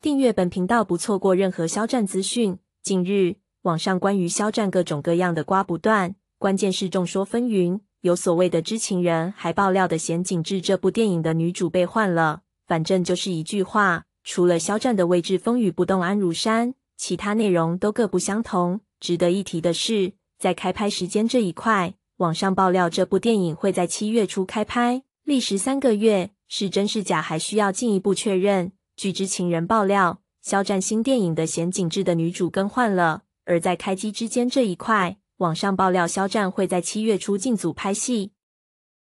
订阅本频道，不错过任何肖战资讯。近日，网上关于肖战各种各样的瓜不断，关键是众说纷纭。有所谓的知情人还爆料的，嫌景致这部电影的女主被换了。反正就是一句话，除了肖战的位置风雨不动安如山，其他内容都各不相同。值得一提的是，在开拍时间这一块，网上爆料这部电影会在七月初开拍，历时三个月，是真是假还需要进一步确认。据知情人爆料，肖战新电影的选景制的女主更换了，而在开机之间这一块，网上爆料肖战会在七月初进组拍戏，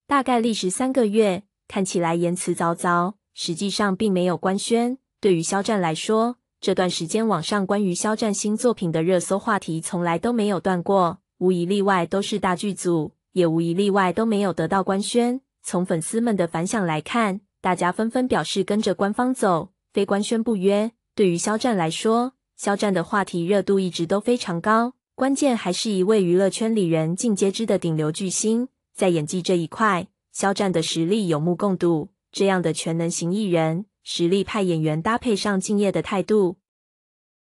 大概历时三个月。看起来言辞凿凿，实际上并没有官宣。对于肖战来说，这段时间网上关于肖战新作品的热搜话题从来都没有断过，无一例外都是大剧组，也无一例外都没有得到官宣。从粉丝们的反响来看。大家纷纷表示跟着官方走，非官宣不约。对于肖战来说，肖战的话题热度一直都非常高，关键还是一位娱乐圈里人尽皆知的顶流巨星。在演技这一块，肖战的实力有目共睹。这样的全能型艺人、实力派演员搭配上敬业的态度，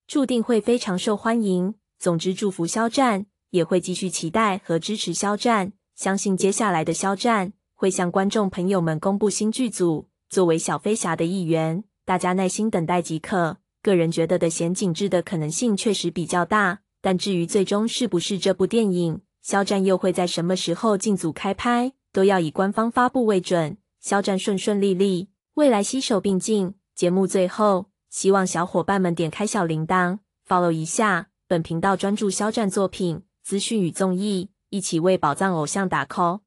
注定会非常受欢迎。总之，祝福肖战，也会继续期待和支持肖战。相信接下来的肖战。会向观众朋友们公布新剧组。作为小飞侠的一员，大家耐心等待即可。个人觉得的险景制的可能性确实比较大，但至于最终是不是这部电影，肖战又会在什么时候进组开拍，都要以官方发布为准。肖战顺顺利利，未来携手并进。节目最后，希望小伙伴们点开小铃铛，follow 一下本频道，专注肖战作品资讯与综艺，一起为宝藏偶像打 call。